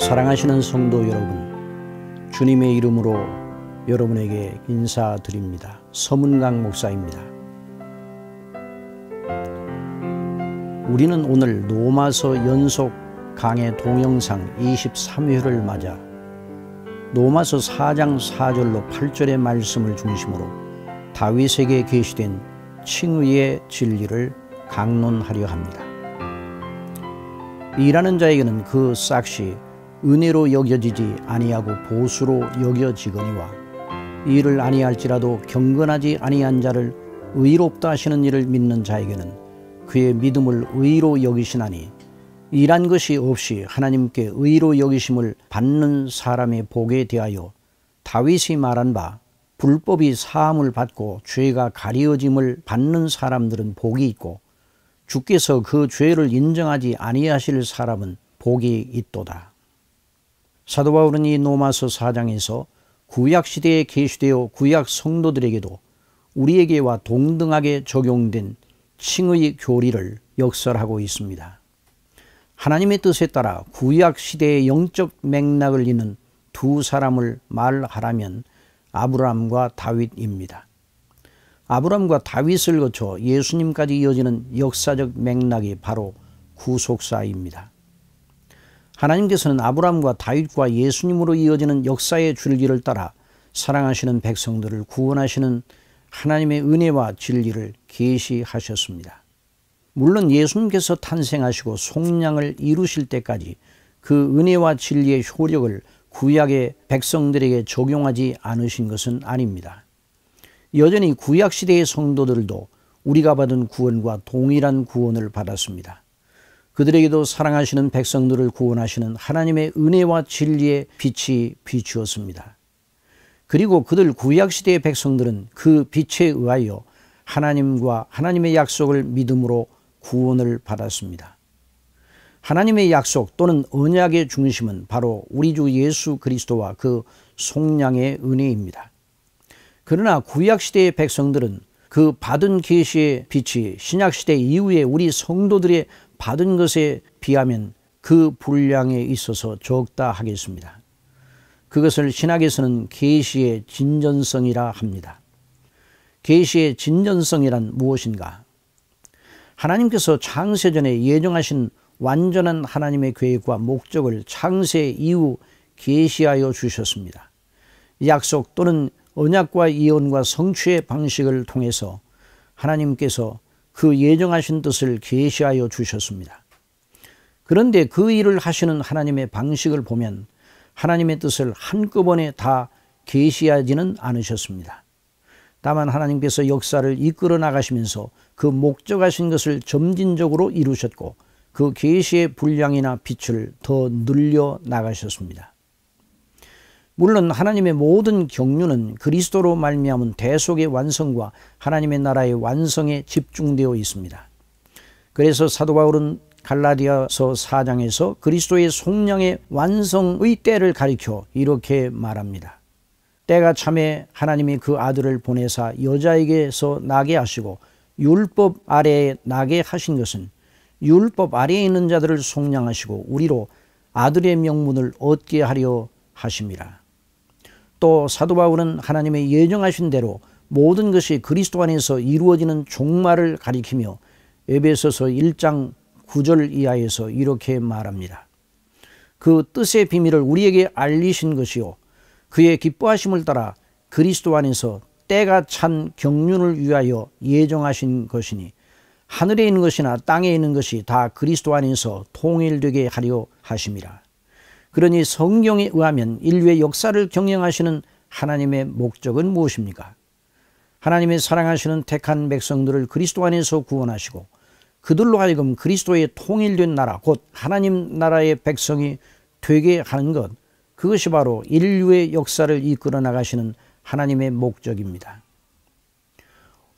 사랑하시는 성도 여러분, 주님의 이름으로 여러분에게 인사드립니다. 서문강 목사입니다. 우리는 오늘 노마서 연속 강의 동영상 23회를 맞아 노마서 4장 4절로 8절의 말씀을 중심으로 다윗에게 계시된 칭의의 진리를 강론하려 합니다. 일하는 자에게는 그 싹시 은혜로 여겨지지 아니하고 보수로 여겨지거니와 이를 아니할지라도 경건하지 아니한 자를 의롭다 하시는 일을 믿는 자에게는 그의 믿음을 의로 여기시나니 일한 것이 없이 하나님께 의로 여기심을 받는 사람의 복에 대하여 다윗이 말한 바 불법이 사함을 받고 죄가 가려짐을 받는 사람들은 복이 있고 주께서 그 죄를 인정하지 아니하실 사람은 복이 있도다. 사도 바울은 이노마서 4장에서 구약 시대에 계시되어 구약 성도들에게도 우리에게와 동등하게 적용된 칭의 교리를 역설하고 있습니다. 하나님의 뜻에 따라 구약 시대의 영적 맥락을 잇는 두 사람을 말하라면 아브라함과 다윗입니다. 아브라함과 다윗을 거쳐 예수님까지 이어지는 역사적 맥락이 바로 구속사입니다. 하나님께서는 아브라함과 다윗과 예수님으로 이어지는 역사의 줄기를 따라 사랑하시는 백성들을 구원하시는 하나님의 은혜와 진리를 계시하셨습니다. 물론 예수님께서 탄생하시고 속량을 이루실 때까지 그 은혜와 진리의 효력을 구약의 백성들에게 적용하지 않으신 것은 아닙니다. 여전히 구약 시대의 성도들도 우리가 받은 구원과 동일한 구원을 받았습니다. 그들에게도 사랑하시는 백성들을 구원하시는 하나님의 은혜와 진리의 빛이 비추었습니다. 그리고 그들 구약시대의 백성들은 그 빛에 의하여 하나님과 하나님의 약속을 믿음으로 구원을 받았습니다. 하나님의 약속 또는 언약의 중심은 바로 우리 주 예수 그리스도와 그 속량의 은혜입니다. 그러나 구약 시대의 백성들은 그 받은 계시의 빛이 신약 시대 이후에 우리 성도들의 받은 것에 비하면 그 분량에 있어서 적다 하겠습니다. 그것을 신학에서는 계시의 진전성이라 합니다. 계시의 진전성이란 무엇인가? 하나님께서 창세전에 예정하신 완전한 하나님의 계획과 목적을 창세 이후 계시하여 주셨습니다. 약속 또는 언약과 예언과 성취의 방식을 통해서 하나님께서 그 예정하신 뜻을 계시하여 주셨습니다. 그런데 그 일을 하시는 하나님의 방식을 보면 하나님의 뜻을 한꺼번에 다 계시하지는 않으셨습니다. 다만 하나님께서 역사를 이끌어 나가시면서 그 목적하신 것을 점진적으로 이루셨고 그 계시의 분량이나 빛을 더 늘려 나가셨습니다. 물론 하나님의 모든 경륜은 그리스도로 말미암은 대속의 완성과 하나님의 나라의 완성에 집중되어 있습니다. 그래서 사도 바울은 갈라디아서 4장에서 그리스도의 속량의 완성의 때를 가리켜 이렇게 말합니다. 때가 참에 하나님이 그 아들을 보내사 여자에게서 나게 하시고 율법 아래에 나게 하신 것은 율법 아래에 있는 자들을 속량하시고 우리로 아들의 명분을 얻게 하려 하심이라. 또 사도 바울은 하나님의 예정하신 대로 모든 것이 그리스도 안에서 이루어지는 종말을 가리키며 에베소서 1장 9절 이하에서 이렇게 말합니다. 그 뜻의 비밀을 우리에게 알리신 것이요 그의 기뻐하심을 따라 그리스도 안에서 때가 찬 경륜을 위하여 예정하신 것이니 하늘에 있는 것이나 땅에 있는 것이 다 그리스도 안에서 통일되게 하려 하심이라. 그러니 성경에 의하면 인류의 역사를 경영하시는 하나님의 목적은 무엇입니까? 하나님의 사랑하시는 택한 백성들을 그리스도 안에서 구원하시고 그들로 하여금 그리스도의 통일된 나라 곧 하나님 나라의 백성이 되게 하는 것 그것이 바로 인류의 역사를 이끌어 나가시는 하나님의 목적입니다.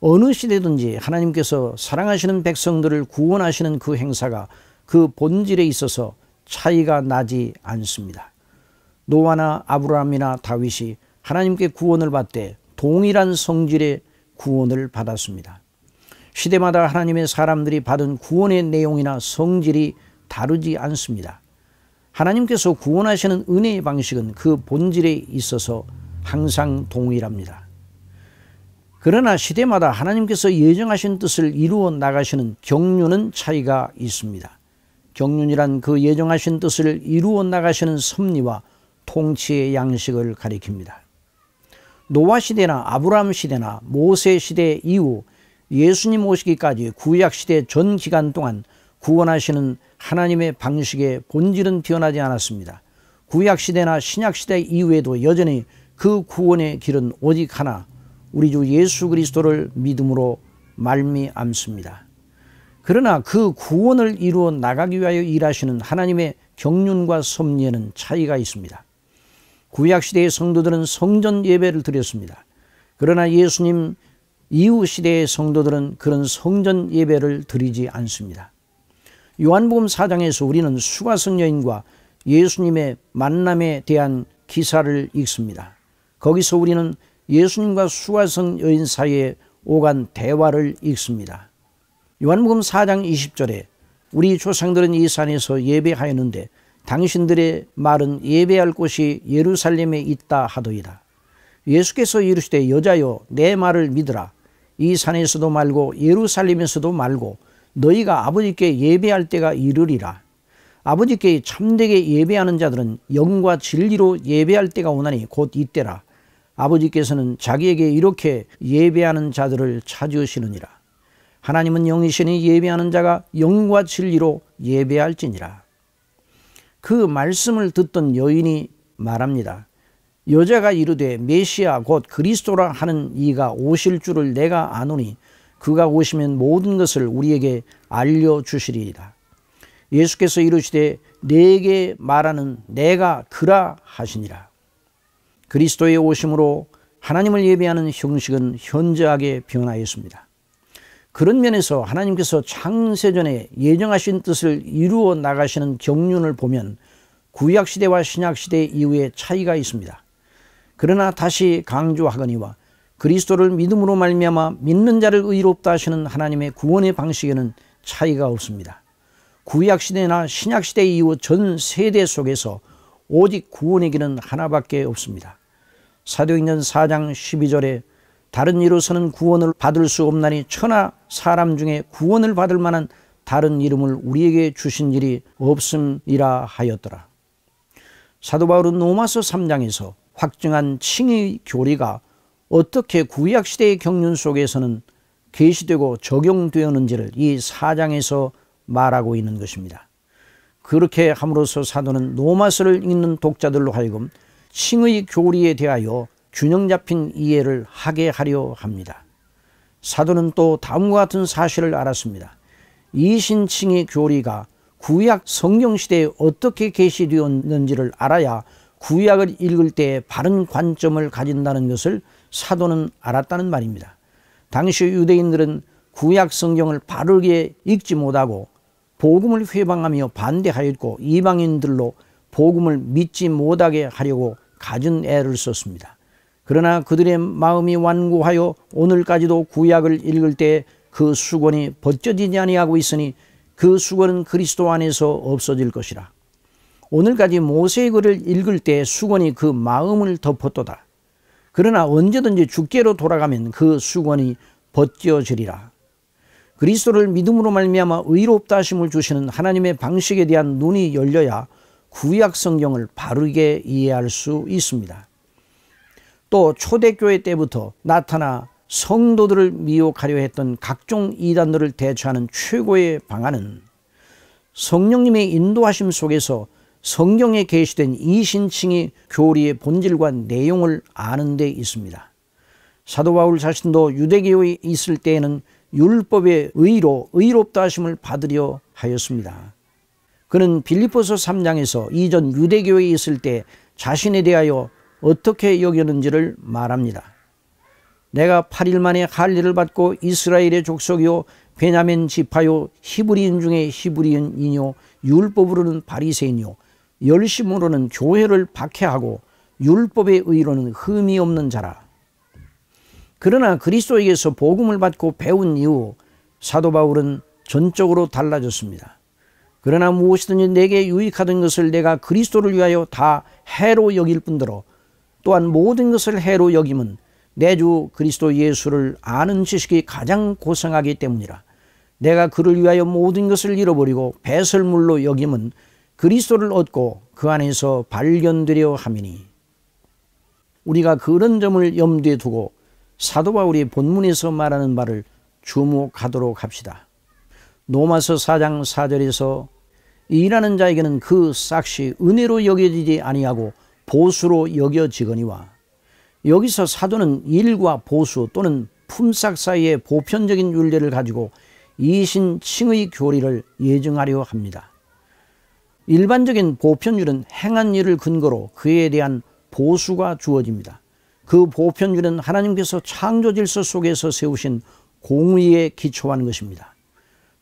어느 시대든지 하나님께서 사랑하시는 백성들을 구원하시는 그 행사가 그 본질에 있어서 차이가 나지 않습니다. 노아나 아브라함이나 다윗이 하나님께 구원을 받되 동일한 성질의 구원을 받았습니다. 시대마다 하나님의 사람들이 받은 구원의 내용이나 성질이 다르지 않습니다. 하나님께서 구원하시는 은혜의 방식은 그 본질에 있어서 항상 동일합니다. 그러나 시대마다 하나님께서 예정하신 뜻을 이루어 나가시는 경륜은 차이가 있습니다. 경륜이란 그 예정하신 뜻을 이루어 나가시는 섭리와 통치의 양식을 가리킵니다. 노아 시대나 아브라함 시대나 모세 시대 이후 예수님 오시기까지 구약 시대 전 기간 동안 구원하시는 하나님의 방식의 본질은 변하지 않았습니다. 구약 시대나 신약 시대 이후에도 여전히 그 구원의 길은 오직 하나 우리 주 예수 그리스도를 믿음으로 말미암습니다. 그러나 그 구원을 이루어 나가기 위하여 일하시는 하나님의 경륜과 섭리에는 차이가 있습니다. 구약 시대의 성도들은 성전 예배를 드렸습니다. 그러나 예수님 이후 시대의 성도들은 그런 성전 예배를 드리지 않습니다. 요한복음 4장에서 우리는 수가성 여인과 예수님의 만남에 대한 기사를 읽습니다. 거기서 우리는 예수님과 수가성 여인 사이에 오간 대화를 읽습니다. 요한복음 4장 20절에 우리 조상들은 이 산에서 예배하였는데 당신들의 말은 예배할 곳이 예루살렘에 있다 하더이다. 예수께서 이르시되 여자여 내 말을 믿으라. 이 산에서도 말고 예루살렘에서도 말고 너희가 아버지께 예배할 때가 이르리라. 아버지께 참되게 예배하는 자들은 영과 진리로 예배할 때가 오나니 곧 이때라. 아버지께서는 자기에게 이렇게 예배하는 자들을 찾으시느니라. 하나님은 영이시니 예배하는 자가 영과 진리로 예배할지니라. 그 말씀을 듣던 여인이 말합니다. 여자가 이르되 메시아 곧 그리스도라 하는 이가 오실 줄을 내가 아노니 그가 오시면 모든 것을 우리에게 알려주시리이다. 예수께서 이르시되 내게 말하는 내가 그라 하시니라. 그리스도의 오심으로 하나님을 예배하는 형식은 현저하게 변화했습니다. 그런 면에서 하나님께서 창세전에 예정하신 뜻을 이루어 나가시는 경륜을 보면 구약 시대와 신약 시대 이후에 차이가 있습니다. 그러나 다시 강조하거니와 그리스도를 믿음으로 말미암아 믿는 자를 의롭다 하시는 하나님의 구원의 방식에는 차이가 없습니다. 구약 시대나 신약 시대 이후 전 세대 속에서 오직 구원의 길은 하나밖에 없습니다. 사도행전 4장 12절에 다른 이로서는 구원을 받을 수 없나니 천하 사람 중에 구원을 받을 만한 다른 이름을 우리에게 주신 일이 없음이라 하였더라. 사도 바울은 로마서 3장에서 확증한 칭의 교리가 어떻게 구약 시대의 경륜 속에서는 계시되고 적용되었는지를 이 4장에서 말하고 있는 것입니다. 그렇게 함으로써 사도는 로마서를 읽는 독자들로 하여금 칭의 교리에 대하여 균형 잡힌 이해를 하게 하려 합니다. 사도는 또 다음과 같은 사실을 알았습니다. 이신칭의 교리가 구약 성경 시대에 어떻게 계시되었는지를 알아야 구약을 읽을 때 바른 관점을 가진다는 것을 사도는 알았다는 말입니다. 당시 유대인들은 구약 성경을 바르게 읽지 못하고 복음을 회방하며 반대하였고 이방인들로 복음을 믿지 못하게 하려고 가진 애를 썼습니다. 그러나 그들의 마음이 완고하여 오늘까지도 구약을 읽을 때 그 수건이 벗겨지지 아니하고 있으니 그 수건은 그리스도 안에서 없어질 것이라. 오늘까지 모세의 글을 읽을 때 수건이 그 마음을 덮었도다. 그러나 언제든지 주께로 돌아가면 그 수건이 벗겨지리라. 그리스도를 믿음으로 말미암아 의롭다 하심을 주시는 하나님의 방식에 대한 눈이 열려야 구약 성경을 바르게 이해할 수 있습니다. 또 초대교회 때부터 나타나 성도들을 미혹하려 했던 각종 이단들을 대처하는 최고의 방안은 성령님의 인도하심 속에서 성경에 게시된 이신칭이 교리의 본질과 내용을 아는 데 있습니다. 사도 바울 자신도 유대교에 있을 때에는 율법의 의로 의롭다 하심을 받으려 하였습니다. 그는 빌리포서 3장에서 이전 유대교에 있을 때 자신에 대하여 어떻게 여겼는지를 말합니다. 내가 8일 만에 할례를 받고 이스라엘의 족속이요 베냐민 지파요 히브리인 중에 히브리인이요 율법으로는 바리새인이요 열심으로는 교회를 박해하고 율법의 의로는 흠이 없는 자라. 그러나 그리스도에게서 복음을 받고 배운 이후 사도 바울은 전적으로 달라졌습니다. 그러나 무엇이든지 내게 유익하던 것을 내가 그리스도를 위하여 다 해로 여길 뿐더러 또한 모든 것을 해로 여김은 내 주 그리스도 예수를 아는 지식이 가장 고상하기 때문이라. 내가 그를 위하여 모든 것을 잃어버리고 배설물로 여김은 그리스도를 얻고 그 안에서 발견되려 함이니. 우리가 그런 점을 염두에 두고 사도 바울이 본문에서 말하는 말을 주목하도록 합시다. 노마서 4장 4절에서 일하는 자에게는 그 싹시 은혜로 여겨지지 아니하고 보수로 여겨지거니와 여기서 사도는 일과 보수 또는 품삯 사이의 보편적인 윤례를 가지고 이신칭의 교리를 예증하려 합니다. 일반적인 보편율은 행한 일을 근거로 그에 대한 보수가 주어집니다. 그 보편율은 하나님께서 창조 질서 속에서 세우신 공의에 기초한 것입니다.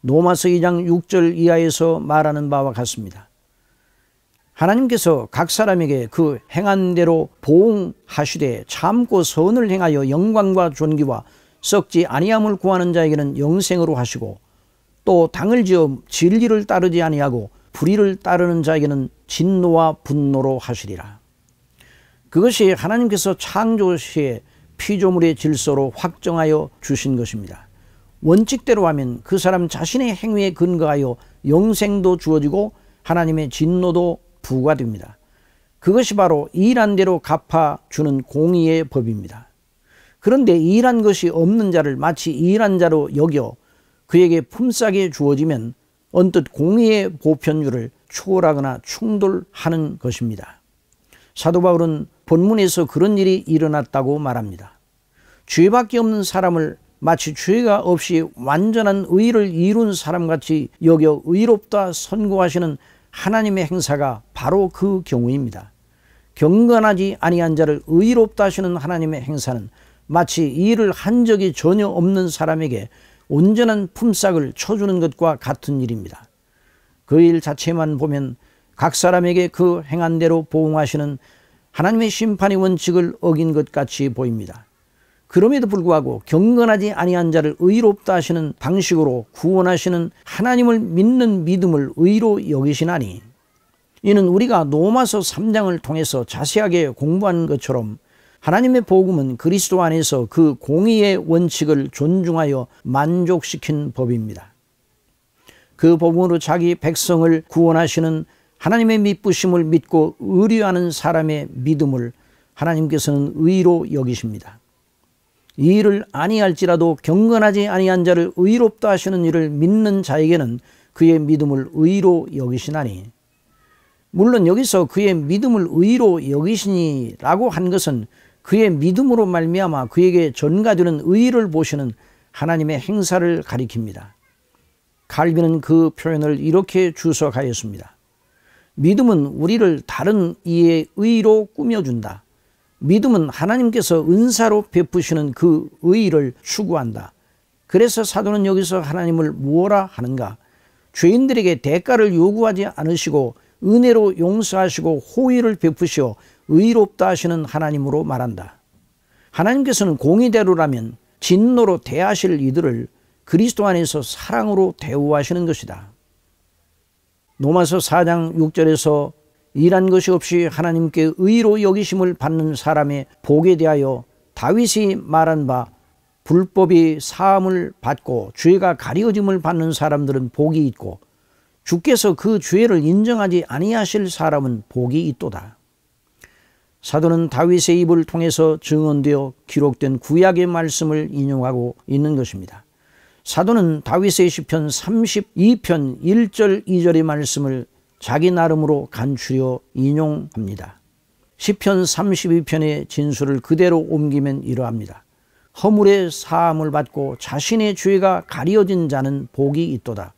노마서 2장 6절 이하에서 말하는 바와 같습니다. 하나님께서 각 사람에게 그 행한 대로 보응하시되 참고 선을 행하여 영광과 존귀와 썩지 아니함을 구하는 자에게는 영생으로 하시고 또 당을 지어 진리를 따르지 아니하고 불의를 따르는 자에게는 진노와 분노로 하시리라. 그것이 하나님께서 창조 시에 피조물의 질서로 확정하여 주신 것입니다. 원칙대로 하면 그 사람 자신의 행위에 근거하여 영생도 주어지고 하나님의 진노도 부과 됩니다. 그것이 바로 일한 대로 갚아주는 공의의 법입니다. 그런데 일한 것이 없는 자를 마치 일한 자로 여겨 그에게 품싸게 주어지면 언뜻 공의의 보편율을 초월하거나 충돌하는 것입니다. 사도 바울은 본문에서 그런 일이 일어났다고 말합니다. 죄밖에 없는 사람을 마치 죄가 없이 완전한 의를 이룬 사람같이 여겨 의롭다 선고하시는 하나님의 행사가 바로 그 경우입니다. 경건하지 아니한 자를 의롭다 하시는 하나님의 행사는 마치 일을 한 적이 전혀 없는 사람에게 온전한 품삯을 쳐주는 것과 같은 일입니다. 그 일 자체만 보면 각 사람에게 그 행한 대로 보응하시는 하나님의 심판의 원칙을 어긴 것 같이 보입니다. 그럼에도 불구하고 경건하지 아니한 자를 의롭다 하시는 방식으로 구원하시는 하나님을 믿는 믿음을 의로 여기시나니 이는 우리가 노마서 3장을 통해서 자세하게 공부한 것처럼 하나님의 복음은 그리스도 안에서 그 공의의 원칙을 존중하여 만족시킨 법입니다. 그 복음으로 자기 백성을 구원하시는 하나님의 믿부심을 믿고 의뢰하는 사람의 믿음을 하나님께서는 의로 여기십니다. 이 일을 아니할지라도 경건하지 아니한 자를 의롭다 하시는 일을 믿는 자에게는 그의 믿음을 의로 여기시나니 물론 여기서 그의 믿음을 의로 여기시니라고 한 것은 그의 믿음으로 말미암아 그에게 전가되는 의를 보시는 하나님의 행사를 가리킵니다. 갈비는 그 표현을 이렇게 주석하였습니다. 믿음은 우리를 다른 이의 의로 꾸며준다. 믿음은 하나님께서 은사로 베푸시는 그 의의를 추구한다. 그래서 사도는 여기서 하나님을 무엇라 하는가? 죄인들에게 대가를 요구하지 않으시고 은혜로 용서하시고 호의를 베푸시어 의롭다 하시는 하나님으로 말한다. 하나님께서는 공의대로라면 진노로 대하실 이들을 그리스도 안에서 사랑으로 대우하시는 것이다. 로마서 4장 6절에서 일한 것이 없이 하나님께 의로 여기심을 받는 사람의 복에 대하여 다윗이 말한 바 불법이 사함을 받고 죄가 가리워짐을 받는 사람들은 복이 있고 주께서 그 죄를 인정하지 아니하실 사람은 복이 있도다. 사도는 다윗의 입을 통해서 증언되어 기록된 구약의 말씀을 인용하고 있는 것입니다. 사도는 다윗의 시편 32편 1절 2절의 말씀을 자기 나름으로 간추려 인용합니다. 시편 32편의 진술을 그대로 옮기면 이러합니다. 허물의 사함을 받고 자신의 죄가 가려진 자는 복이 있도다.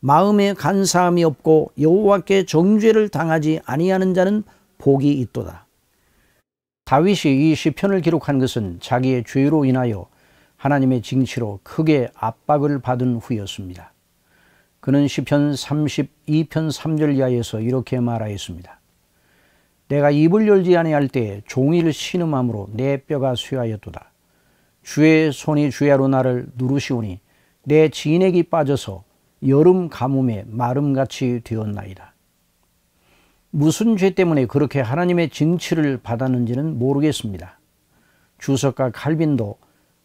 마음에 간사함이 없고 여호와께 정죄를 당하지 아니하는 자는 복이 있도다. 다윗이 이 시편을 기록한 것은 자기의 죄로 인하여 하나님의 징치로 크게 압박을 받은 후였습니다. 그는 시편 32편 3절 이하에서 이렇게 말하였습니다. 내가 입을 열지 아니할 때에 종일 신음함으로 내 뼈가 쇠하였도다. 주의 손이 주야로 나를 누르시오니 내 진액이 빠져서 여름 가뭄에 마름같이 되었나이다. 무슨 죄 때문에 그렇게 하나님의 진치를 받았는지는 모르겠습니다. 주석가 칼빈도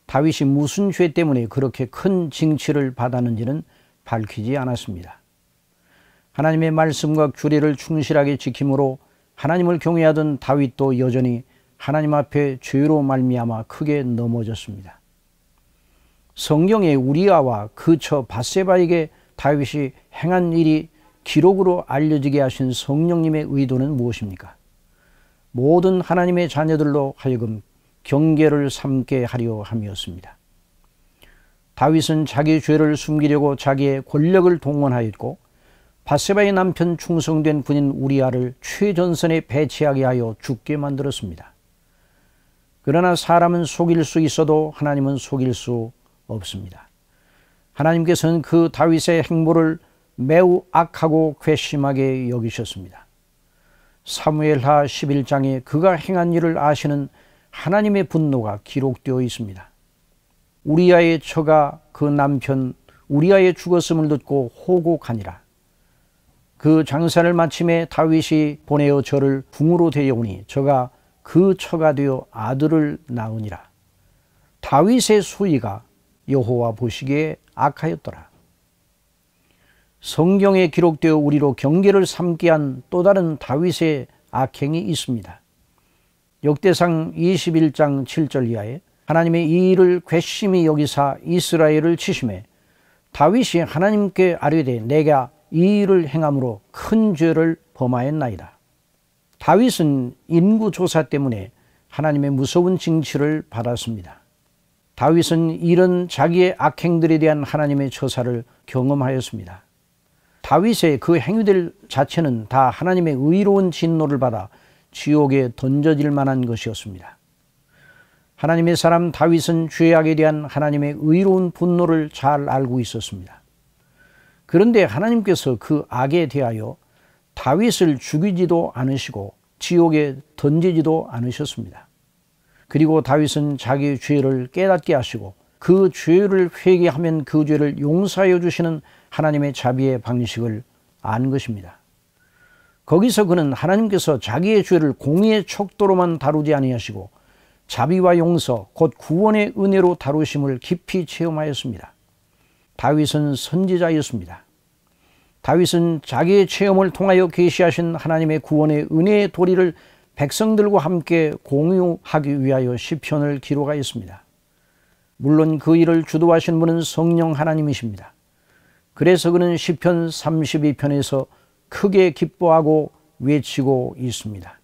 다윗이 무슨 죄 때문에 그렇게 큰 징치를 받았는지는 밝히지 않았습니다. 하나님의 말씀과 규례를 충실하게 지킴으로 하나님을 경외하던 다윗도 여전히 하나님 앞에 죄로 말미암아 크게 넘어졌습니다. 성경에 우리아와 그처 바세바에게 다윗이 행한 일이 기록으로 알려지게 하신 성령님의 의도는 무엇입니까? 모든 하나님의 자녀들로 하여금 경계를 삼게 하려 함이었습니다. 다윗은 자기 죄를 숨기려고 자기의 권력을 동원하였고 바세바의 남편 충성된 군인 우리아를 최전선에 배치하게 하여 죽게 만들었습니다. 그러나 사람은 속일 수 있어도 하나님은 속일 수 없습니다. 하나님께서는 그 다윗의 행보를 매우 악하고 괘씸하게 여기셨습니다. 사무엘하 11장에 그가 행한 일을 아시는 하나님의 분노가 기록되어 있습니다. 우리아의 처가 그 남편 우리아의 죽었음을 듣고 호곡하니라. 그 장사를 마침에 다윗이 보내어 저를 궁으로 데려오니 저가 그 처가 되어 아들을 낳으니라. 다윗의 수위가 여호와 보시기에 악하였더라. 성경에 기록되어 우리로 경계를 삼게 한 또 다른 다윗의 악행이 있습니다. 역대상 21장 7절 이하에 하나님의 이 일을 괘씸히 여기사 이스라엘을 치심해 다윗이 하나님께 아뢰되 내가 이 일을 행함으로 큰 죄를 범하였나이다. 다윗은 인구 조사 때문에 하나님의 무서운 징치를 받았습니다. 다윗은 이런 자기의 악행들에 대한 하나님의 처사를 경험하였습니다. 다윗의 그 행위들 자체는 다 하나님의 의로운 진노를 받아 지옥에 던져질 만한 것이었습니다. 하나님의 사람 다윗은 죄악에 대한 하나님의 의로운 분노를 잘 알고 있었습니다. 그런데 하나님께서 그 악에 대하여 다윗을 죽이지도 않으시고 지옥에 던지지도 않으셨습니다. 그리고 다윗은 자기 죄를 깨닫게 하시고 그 죄를 회개하면 그 죄를 용서하여 주시는 하나님의 자비의 방식을 안 것입니다. 거기서 그는 하나님께서 자기의 죄를 공의의 척도로만 다루지 아니하시고 자비와 용서, 곧 구원의 은혜로 다루심을 깊이 체험하였습니다. 다윗은 선지자였습니다. 다윗은 자기의 체험을 통하여 계시하신 하나님의 구원의 은혜의 도리를 백성들과 함께 공유하기 위하여 시편을 기록하였습니다. 물론 그 일을 주도하신 분은 성령 하나님이십니다. 그래서 그는 시편 32편에서 크게 기뻐하고 외치고 있습니다.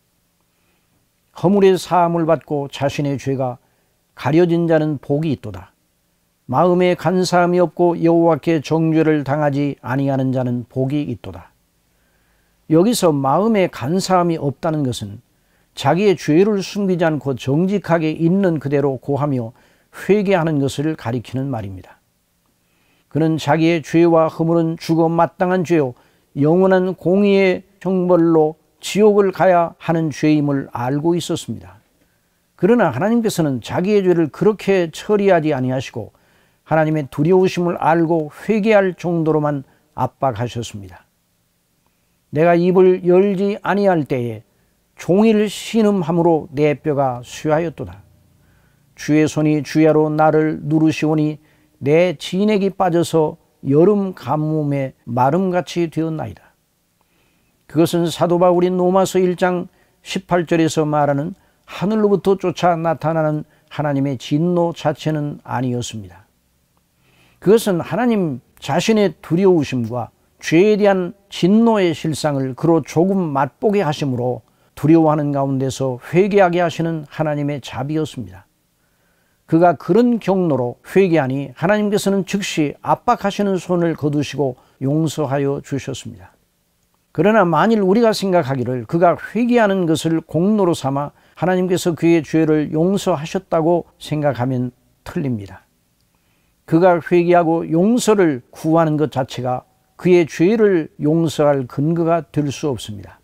허물의 사함을 받고 자신의 죄가 가려진 자는 복이 있도다. 마음에 간사함이 없고 여호와께 정죄를 당하지 아니하는 자는 복이 있도다. 여기서 마음에 간사함이 없다는 것은 자기의 죄를 숨기지 않고 정직하게 있는 그대로 고하며 회개하는 것을 가리키는 말입니다. 그는 자기의 죄와 허물은 죽어 마땅한 죄요 영원한 공의의 형벌로 지옥을 가야 하는 죄임을 알고 있었습니다. 그러나 하나님께서는 자기의 죄를 그렇게 처리하지 아니하시고 하나님의 두려우심을 알고 회개할 정도로만 압박하셨습니다. 내가 입을 열지 아니할 때에 종일 신음함으로 내 뼈가 수하였도다. 주의 손이 주야로 나를 누르시오니 내 진액이 빠져서 여름 가뭄에 마름같이 되었나이다. 그것은 사도 바울이 노마서 1장 18절에서 말하는 하늘로부터 쫓아 나타나는 하나님의 진노 자체는 아니었습니다. 그것은 하나님 자신의 두려우심과 죄에 대한 진노의 실상을 그로 조금 맛보게 하심으로 두려워하는 가운데서 회개하게 하시는 하나님의 자비였습니다. 그가 그런 경로로 회개하니 하나님께서는 즉시 압박하시는 손을 거두시고 용서하여 주셨습니다. 그러나 만일 우리가 생각하기를 그가 회개하는 것을 공로로 삼아 하나님께서 그의 죄를 용서하셨다고 생각하면 틀립니다. 그가 회개하고 용서를 구하는 것 자체가 그의 죄를 용서할 근거가 될 수 없습니다.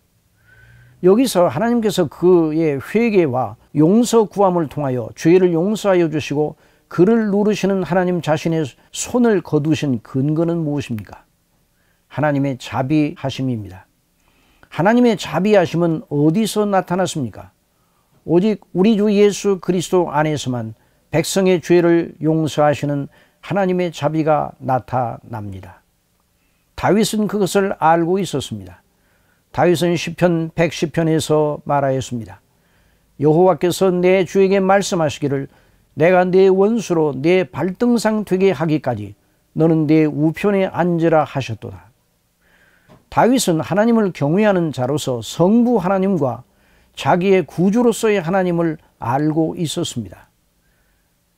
여기서 하나님께서 그의 회개와 용서 구함을 통하여 죄를 용서하여 주시고 그를 누르시는 하나님 자신의 손을 거두신 근거는 무엇입니까? 하나님의 자비하심입니다. 하나님의 자비하심은 어디서 나타났습니까? 오직 우리 주 예수 그리스도 안에서만 백성의 죄를 용서하시는 하나님의 자비가 나타납니다. 다윗은 그것을 알고 있었습니다. 다윗은 시편 110편에서 말하였습니다. 여호와께서 내 주에게 말씀하시기를 내가 내 원수로 내 발등상 되게 하기까지 너는 내 우편에 앉으라 하셨도다. 다윗은 하나님을 경외하는 자로서 성부 하나님과 자기의 구주로서의 하나님을 알고 있었습니다.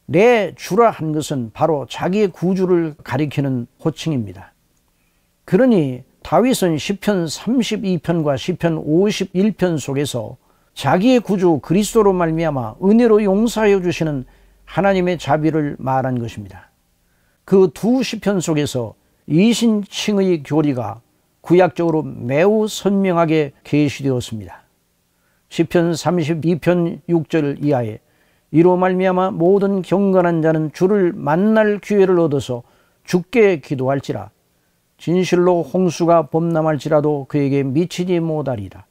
내 주라 한 것은 바로 자기의 구주를 가리키는 호칭입니다. 그러니 다윗은 시편 32편과 시편 51편 속에서 자기의 구주 그리스도로 말미암아 은혜로 용서하여 주시는 하나님의 자비를 말한 것입니다. 그 두 시편 속에서 이신칭의 교리가 구약적으로 매우 선명하게 계시되었습니다. 시편 32편 6절 이하에 이로 말미암아 모든 경건한 자는 주를 만날 기회를 얻어서 죽게 기도할지라 진실로 홍수가 범람할지라도 그에게 미치지 못하리라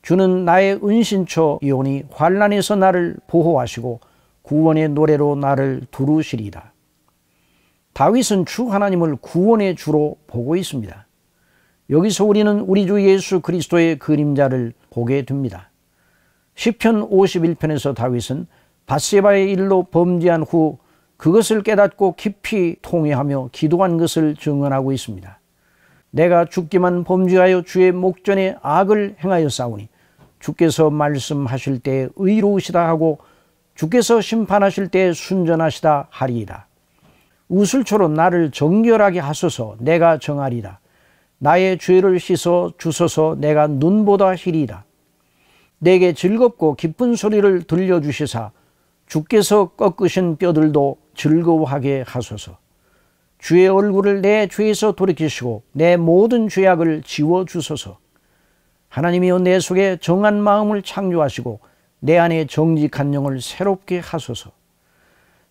주는 나의 은신처이오니 환란에서 나를 보호하시고 구원의 노래로 나를 두루시리라 다윗은 주 하나님을 구원의 주로 보고 있습니다 여기서 우리는 우리 주 예수 그리스도의 그림자를 보게 됩니다. 시편 51편에서 다윗은 바세바의 일로 범죄한 후 그것을 깨닫고 깊이 통회하며 기도한 것을 증언하고 있습니다. 내가 죽기만 범죄하여 주의 목전에 악을 행하여 싸우니 주께서 말씀하실 때 의로우시다 하고 주께서 심판하실 때 순전하시다 하리이다. 우술초로 나를 정결하게 하소서 내가 정하리라. 나의 죄를 씻어 주소서 내가 눈보다 희리라. 내게 즐겁고 기쁜 소리를 들려주시사 주께서 꺾으신 뼈들도 즐거워하게 하소서. 주의 얼굴을 내 죄에서 돌이키시고 내 모든 죄악을 지워 주소서. 하나님이여 내 속에 정한 마음을 창조하시고 내 안에 정직한 영을 새롭게 하소서.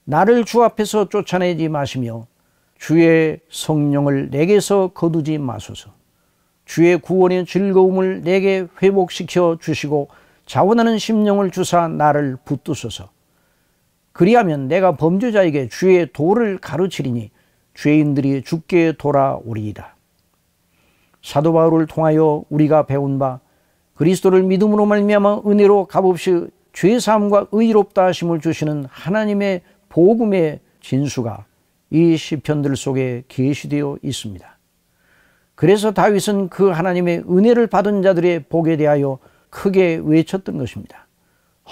나를 주 앞에서 쫓아내지 마시며 주의 성령을 내게서 거두지 마소서. 주의 구원의 즐거움을 내게 회복시켜 주시고 자원하는 심령을 주사 나를 붙드소서. 그리하면 내가 범죄자에게 주의 도를 가르치리니 죄인들이 죽게 돌아오리이다. 사도 바울을 통하여 우리가 배운 바 그리스도를 믿음으로 말미암아 은혜로 값없이 죄 사함과 의롭다 하심을 주시는 하나님의 복음의 진수가 이 시편들 속에 계시되어 있습니다. 그래서 다윗은 그 하나님의 은혜를 받은 자들의 복에 대하여 크게 외쳤던 것입니다.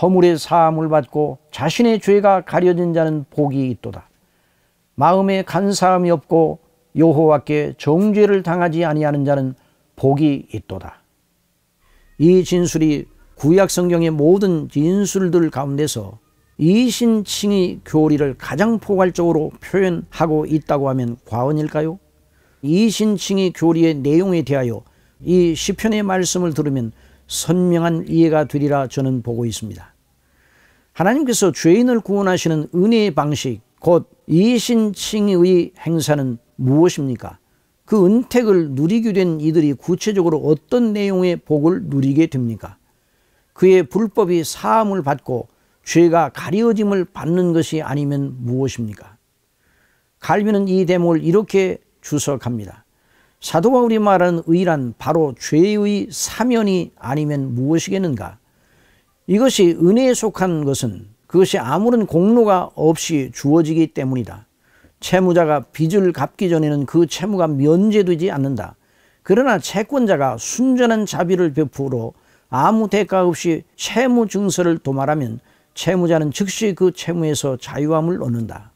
허물의 사함을 받고 자신의 죄가 가려진 자는 복이 있도다. 마음에 간사함이 없고 여호와께 정죄를 당하지 아니하는 자는 복이 있도다. 이 진술이 구약 성경의 모든 진술들 가운데서 이신칭이 교리를 가장 포괄적으로 표현하고 있다고 하면 과언일까요? 이신칭이 교리의 내용에 대하여 이 시편의 말씀을 들으면 선명한 이해가 되리라 저는 보고 있습니다. 하나님께서 죄인을 구원하시는 은혜의 방식, 곧 이신칭의 행사는 무엇입니까? 그 은택을 누리게 된 이들이 구체적으로 어떤 내용의 복을 누리게 됩니까? 그의 불법이 사함을 받고 죄가 가려짐을 받는 것이 아니면 무엇입니까? 갈비는 이 대목을 이렇게 주석합니다. 사도 바울이 말하는 의란 바로 죄의 사면이 아니면 무엇이겠는가? 이것이 은혜에 속한 것은 그것이 아무런 공로가 없이 주어지기 때문이다. 채무자가 빚을 갚기 전에는 그 채무가 면제되지 않는다. 그러나 채권자가 순전한 자비를 베풀어 아무 대가 없이 채무 증서를 도말하면 채무자는 즉시 그 채무에서 자유함을 얻는다.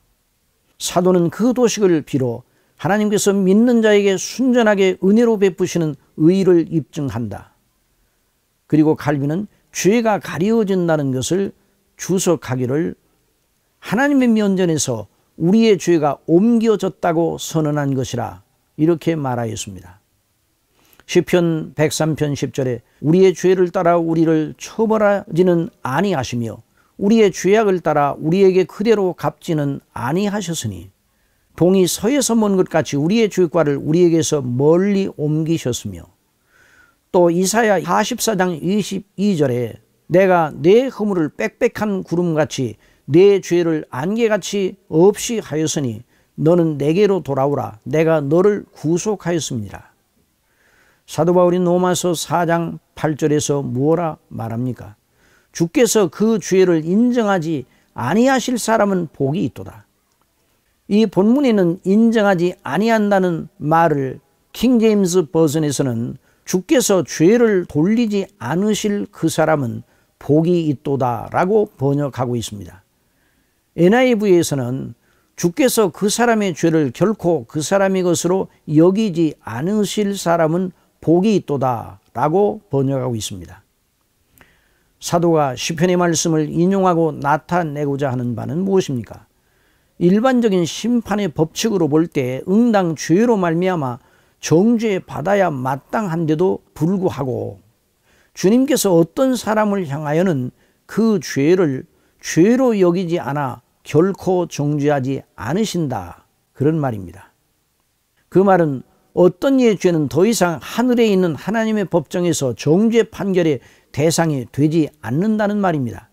사도는 그 도식을 비로 하나님께서 믿는 자에게 순전하게 은혜로 베푸시는 의를 입증한다. 그리고 칼빈은 죄가 가려진다는 것을 주석하기를 하나님의 면전에서 우리의 죄가 옮겨졌다고 선언한 것이라 이렇게 말하였습니다. 시편 103편 10절에 우리의 죄를 따라 우리를 처벌하지는 아니하시며 우리의 죄악을 따라 우리에게 그대로 갚지는 아니하셨으니 동이 서에서 먼 것 같이 우리의 죄과를 우리에게서 멀리 옮기셨으며 또 이사야 44장 22절에 내가 내 허물을 빽빽한 구름같이 내 죄를 안개같이 없이 하였으니 너는 내게로 돌아오라 내가 너를 구속하였습니다. 사도 바울이 로마서 4장 8절에서 무엇라 말합니까? 주께서 그 죄를 인정하지 아니하실 사람은 복이 있도다. 이 본문에는 인정하지 아니한다는 말을 킹제임스 버전에서는 주께서 죄를 돌리지 않으실 그 사람은 복이 있도다라고 번역하고 있습니다. NIV에서는 주께서 그 사람의 죄를 결코 그 사람의 것으로 여기지 않으실 사람은 복이 있도다라고 번역하고 있습니다. 사도가 시편의 말씀을 인용하고 나타내고자 하는 바는 무엇입니까? 일반적인 심판의 법칙으로 볼 때 응당 죄로 말미암아 정죄 받아야 마땅한데도 불구하고 주님께서 어떤 사람을 향하여는 그 죄를 죄로 여기지 않아 결코 정죄하지 않으신다 그런 말입니다. 그 말은 어떤 이의 죄는 더 이상 하늘에 있는 하나님의 법정에서 정죄 판결의 대상이 되지 않는다는 말입니다.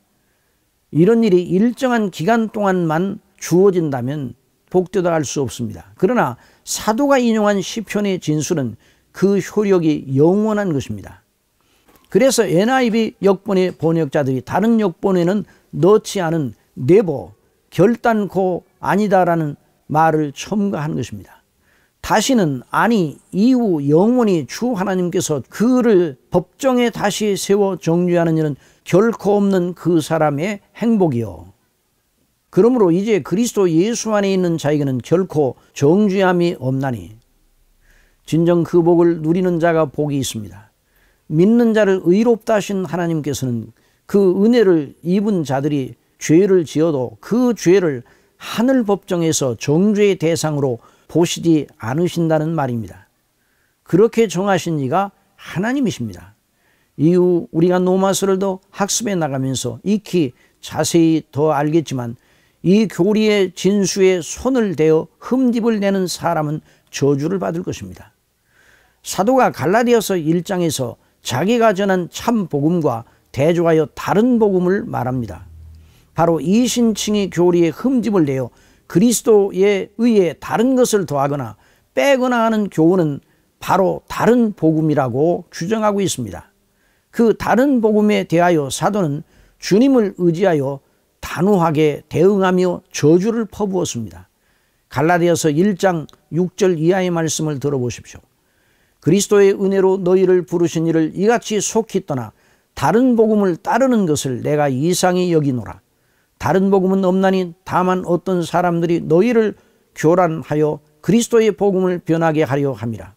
이런 일이 일정한 기간 동안만 주어진다면 복되다 할 수 없습니다. 그러나 사도가 인용한 시편의 진술은 그 효력이 영원한 것입니다. 그래서 NIV 역본의 번역자들이 다른 역본에는 넣지 않은 네버 결단코 아니다라는 말을 첨가한 것입니다. 다시는 아니 이후 영원히 주 하나님께서 그를 법정에 다시 세워 정죄하는 일은 결코 없는 그 사람의 행복이요. 그러므로 이제 그리스도 예수 안에 있는 자에게는 결코 정죄함이 없나니 진정 그 복을 누리는 자가 복이 있습니다. 믿는 자를 의롭다 하신 하나님께서는 그 은혜를 입은 자들이 죄를 지어도 그 죄를 하늘 법정에서 정죄의 대상으로 보시지 않으신다는 말입니다. 그렇게 정하신 이가 하나님이십니다. 이후 우리가 노마서를더 학습해 나가면서 익히 자세히 더 알겠지만 이 교리의 진수에 손을 대어 흠집을 내는 사람은 저주를 받을 것입니다. 사도가 갈라디아서 1장에서 자기가 전한 참 복음과 대조하여 다른 복음을 말합니다. 바로 이신칭의 교리에 흠집을 내어 그리스도에 의해 다른 것을 더하거나 빼거나 하는 교훈은 바로 다른 복음이라고 규정하고 있습니다. 그 다른 복음에 대하여 사도는 주님을 의지하여 단호하게 대응하며 저주를 퍼부었습니다. 갈라디아서 1장 6절 이하의 말씀을 들어보십시오. 그리스도의 은혜로 너희를 부르신 이를 이같이 속히 떠나 다른 복음을 따르는 것을 내가 이상히 여기노라. 다른 복음은 없나니 다만 어떤 사람들이 너희를 교란하여 그리스도의 복음을 변하게 하려 함이라.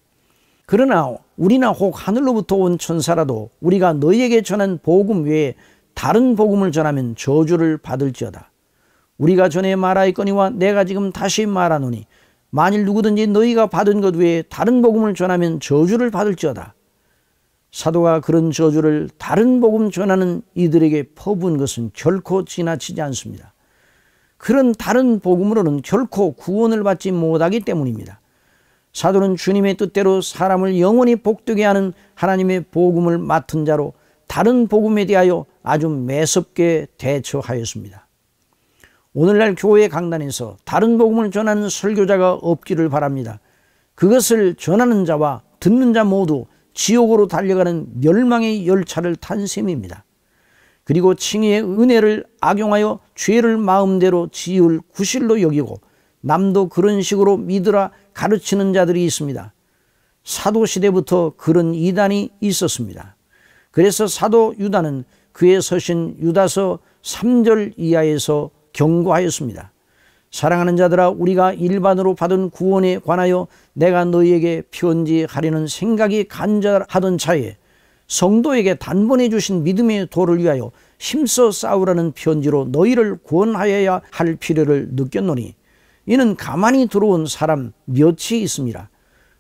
그러나 우리나 혹 하늘로부터 온 천사라도 우리가 너희에게 전한 복음 외에 다른 복음을 전하면 저주를 받을지어다. 우리가 전에 말하였거니와 내가 지금 다시 말하노니 만일 누구든지 너희가 받은 것 외에 다른 복음을 전하면 저주를 받을지어다. 사도가 그런 저주를 다른 복음 전하는 이들에게 퍼부은 것은 결코 지나치지 않습니다. 그런 다른 복음으로는 결코 구원을 받지 못하기 때문입니다. 사도는 주님의 뜻대로 사람을 영원히 복되게 하는 하나님의 복음을 맡은 자로 다른 복음에 대하여 아주 매섭게 대처하였습니다. 오늘날 교회 강단에서 다른 복음을 전하는 설교자가 없기를 바랍니다. 그것을 전하는 자와 듣는 자 모두 지옥으로 달려가는 멸망의 열차를 탄 셈입니다. 그리고 칭의의 은혜를 악용하여 죄를 마음대로 지을 구실로 여기고 남도 그런 식으로 믿으라 가르치는 자들이 있습니다. 사도 시대부터 그런 이단이 있었습니다. 그래서 사도 유다는 그의 서신 유다서 3절 이하에서 경고하였습니다. 사랑하는 자들아 우리가 일반으로 받은 구원에 관하여 내가 너희에게 편지하려는 생각이 간절하던 차에 성도에게 단번에 주신 믿음의 도를 위하여 힘써 싸우라는 편지로 너희를 구원하여야 할 필요를 느꼈노니 이는 가만히 들어온 사람 몇이 있습니다.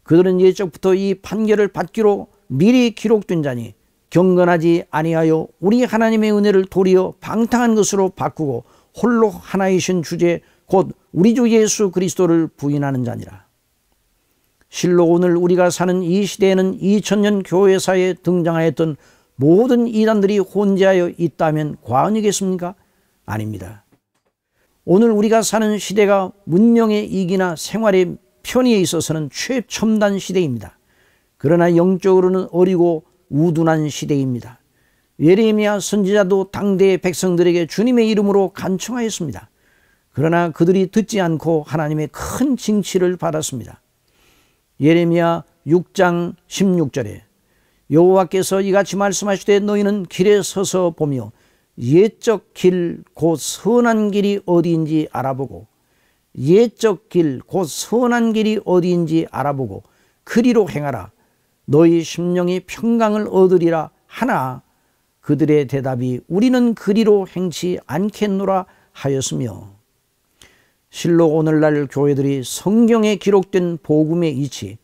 그들은 예적부터 이 판결을 받기로 미리 기록된 자니 경건하지 아니하여 우리 하나님의 은혜를 도리어 방탕한 것으로 바꾸고 홀로 하나이신 주제 곧 우리 주 예수 그리스도를 부인하는 자니라. 실로 오늘 우리가 사는 이 시대에는 2000년 교회사에 등장하였던 모든 이단들이 혼재하여 있다면 과언이겠습니까? 아닙니다. 오늘 우리가 사는 시대가 문명의 이기나 생활의 편의에 있어서는 최첨단 시대입니다. 그러나 영적으로는 어리고 우둔한 시대입니다. 예레미야 선지자도 당대의 백성들에게 주님의 이름으로 간청하였습니다. 그러나 그들이 듣지 않고 하나님의 큰 징치를 받았습니다. 예레미야 6장 16절에 여호와께서 이같이 말씀하시되 너희는 길에 서서 보며 예적 길 곧 선한 길이 어디인지 알아보고 예적 길 곧 선한 길이 어디인지 알아보고 그리로 행하라 너희 심령이 평강을 얻으리라 하나 그들의 대답이 우리는 그리로 행치 않겠노라 하였으며 실로 오늘날 교회들이 성경에 기록된 복음의 이치,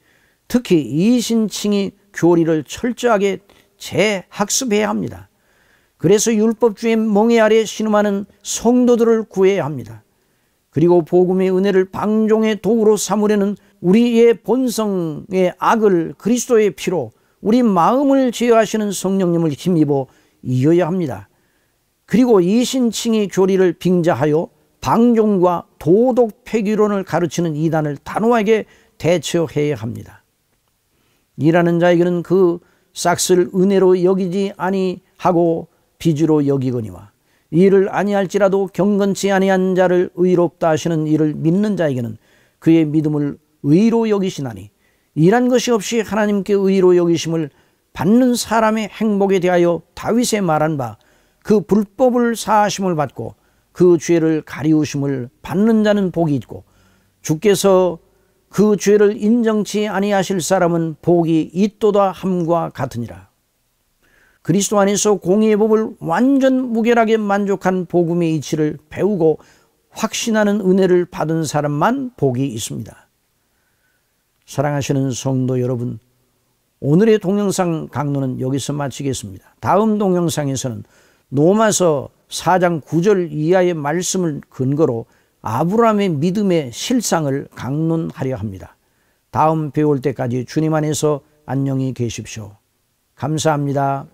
특히 이신칭이 교리를 철저하게 재학습해야 합니다. 그래서 율법주의 멍에 아래 신음하는 성도들을 구해야 합니다. 그리고 복음의 은혜를 방종의 도구로 삼으려는 우리의 본성의 악을 그리스도의 피로 우리 마음을 제어하시는 성령님을 힘입어 이어야 합니다. 그리고 이신칭의 교리를 빙자하여 방종과 도덕 폐기론을 가르치는 이단을 단호하게 대처해야 합니다. 일하는 자에게는 그 싹스를 은혜로 여기지 아니하고 비주로 여기거니와 이를 아니할지라도 경건치 아니한 자를 의롭다 하시는 이를 믿는 자에게는 그의 믿음을 의로 여기시나니 일한 것이 없이 하나님께 의로 여기심을 받는 사람의 행복에 대하여 다윗의 말한 바 그 불법을 사하심을 받고 그 죄를 가리우심을 받는 자는 복이 있고 주께서 그 죄를 인정치 아니하실 사람은 복이 있도다 함과 같으니라. 그리스도 안에서 공의의 법을 완전 무결하게 만족한 복음의 이치를 배우고 확신하는 은혜를 받은 사람만 복이 있습니다. 사랑하시는 성도 여러분, 오늘의 동영상 강론은 여기서 마치겠습니다. 다음 동영상에서는 노마서 4장 9절 이하의 말씀을 근거로 아브라함의 믿음의 실상을 강론하려 합니다. 다음 배울 때까지 주님 안에서 안녕히 계십시오. 감사합니다.